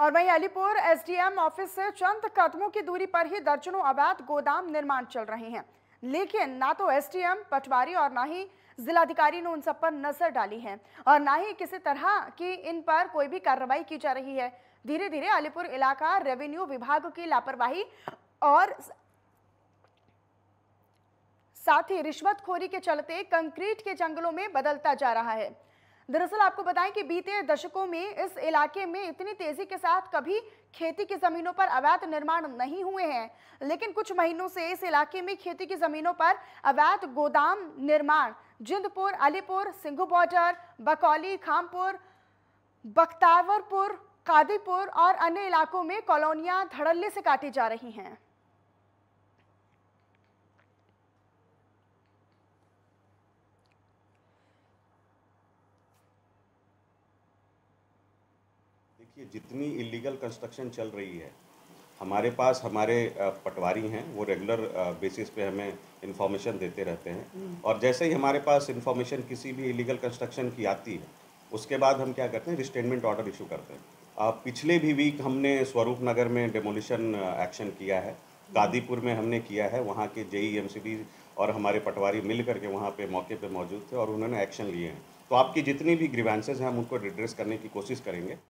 और वहीं Alipur SDM office से चंद कदमों की दूरी पर ही दर्जनों अवैध गोदाम निर्माण चल रहे हैं लेकिन ना तो एसडीएम पटवारी और ना ही जिलाधिकारी ने उन सब पर नजर डाली है और ना ही किसी तरह की इन पर कोई भी कार्रवाई की जा रही है धीरे धीरे अलीपुर इलाका रेवेन्यू विभाग की लापरवाही और साथ ही रिश्वतखोरी के चलते कंक्रीट के जंगलों में बदलता जा रहा है दरअसल आपको बताएं कि बीते दशकों में इस इलाके में इतनी तेजी के साथ कभी खेती की जमीनों पर अवैध निर्माण नहीं हुए हैं लेकिन कुछ महीनों से इस इलाके में खेती की जमीनों पर अवैध गोदाम निर्माण जिंदपुर अलीपुर सिंघू बॉर्डर बकौली खामपुर बख्तावरपुर कादीपुर और अन्य इलाकों में कॉलोनियां धड़ल्ले से काटी जा रही हैं देखिए जितनी इलीगल कंस्ट्रक्शन चल रही है हमारे पास हमारे पटवारी हैं वो रेगुलर बेसिस पे हमें इन्फॉर्मेशन देते रहते हैं हम्म। और जैसे ही हमारे पास इन्फॉर्मेशन किसी भी इलीगल कंस्ट्रक्शन की आती है उसके बाद हम क्या करते हैं रिस्टेनमेंट ऑर्डर इशू करते हैं पिछले भी वीक हमने स्वरूप नगर में डेमोलिशन एक्शन किया है हम्म। गादीपुर में हमने किया है वहाँ के जे एम और हमारे पटवारी मिल करके वहाँ पे मौके पे मौजूद थे और उन्होंने एक्शन लिए हैं तो आपकी जितनी भी ग्रीवेंसेज हैं हम उनको रिड्रेस करने की कोशिश करेंगे